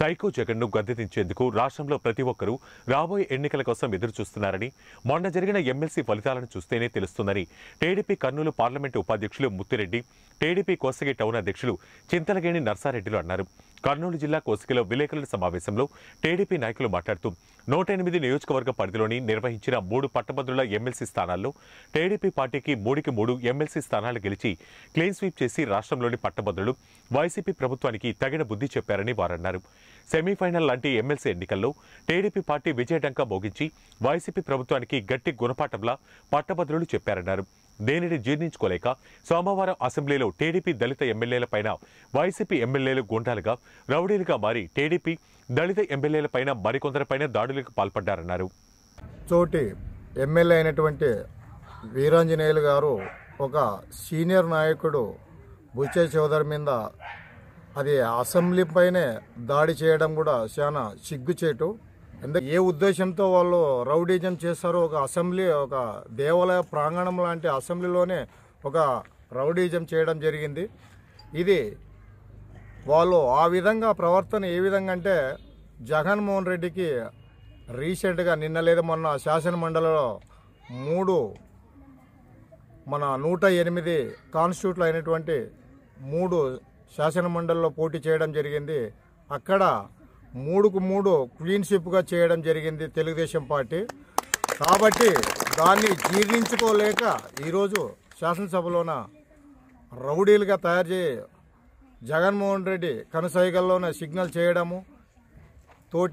psycho జగన్ను గద్దెదించేందుకు రాష్ట్రంలో ప్రతి ఒక్కరూ రాబోయే ఎన్నికల కోసం ఎదురు చూస్తున్నారని మొన్న జరిగిన ఎమ్మెల్సీ ఫలితాలను చూస్తేనే తెలుస్తుందని టీడీపీ కర్నూలు పార్లమెంటు ఉపాధ్యక్షులు ముత్తిరెడ్డి టీడీపీ కోసగి టౌన్ అధ్యక్షులు చింతలగేణి నర్సారెడ్డిలు అన్నారు కర్నూలు జిల్లా కోసికలో విలేకరుల సమావేశంలో టీడీపీ నాయకులు మాట్లాడుతూ నూట ఎనిమిది నియోజకవర్గ పరిధిలోని నిర్వహించిన మూడు పట్టభద్రుల ఎమ్మెల్సీ స్థానాల్లో టీడీపీ పార్టీకి మూడుకి మూడు ఎమ్మెల్సీ స్థానాలు గెలిచి క్లీన్ స్వీప్ చేసి రాష్ట్రంలోని పట్టభద్రులు వైసీపీ ప్రభుత్వానికి తగిన బుద్ధి చెప్పారని వారన్నారు సెమీఫైనల్ లాంటి ఎమ్మెల్సీ ఎన్నికల్లో టీడీపీ పార్టీ విజయడంక మోగించి వైసీపీ ప్రభుత్వానికి గట్టి గుణపాఠంలా పట్టభద్రులు చెప్పారన్నారు దేనిని జీర్ణించుకోలేక సోమవారం అసెంబ్లీలో టీడీపీ దళిత ఎమ్మెల్యేలపైన వైసీపీ ఎమ్మెల్యేలు గుండాలుగా రౌడీలుగా మారి టీడీపీ దళిత ఎమ్మెల్యేలపైన మరికొందరిపైన దాడులకు పాల్పడ్డారన్నారు చోటి ఎమ్మెల్యే అయినటువంటి వీరాంజనేయులు గారు ఒక సీనియర్ నాయకుడు బుచ్చే చౌదరి మీద అది అసెంబ్లీ పైనే దాడి చేయడం కూడా చాలా సిగ్గుచేటు ఏ ఉద్దేశంతో వాళ్ళు రౌడీజం చేస్తారు ఒక అసెంబ్లీ ఒక దేవాలయ ప్రాంగణం లాంటి అసెంబ్లీలోనే ఒక రౌడీజం చేయడం జరిగింది ఇది వాళ్ళు ఆ విధంగా ప్రవర్తన ఏ విధంగా అంటే జగన్మోహన్ రెడ్డికి రీసెంట్గా నిన్న లేదా మొన్న శాసనమండలిలో మూడు మన నూట ఎనిమిది కాన్స్టిట్యూట్లు అయినటువంటి మూడు శాసనమండలిలో పోటీ చేయడం జరిగింది అక్కడ మూడుకు మూడు క్లీన్ చేయడం జరిగింది తెలుగుదేశం పార్టీ కాబట్టి దాన్ని జీర్ణించుకోలేక ఈరోజు శాసనసభలోన రౌడీలుగా తయారు చేయి జగన్మోహన్ రెడ్డి కనుసైగల్లోనే సిగ్నల్ చేయడము తోటి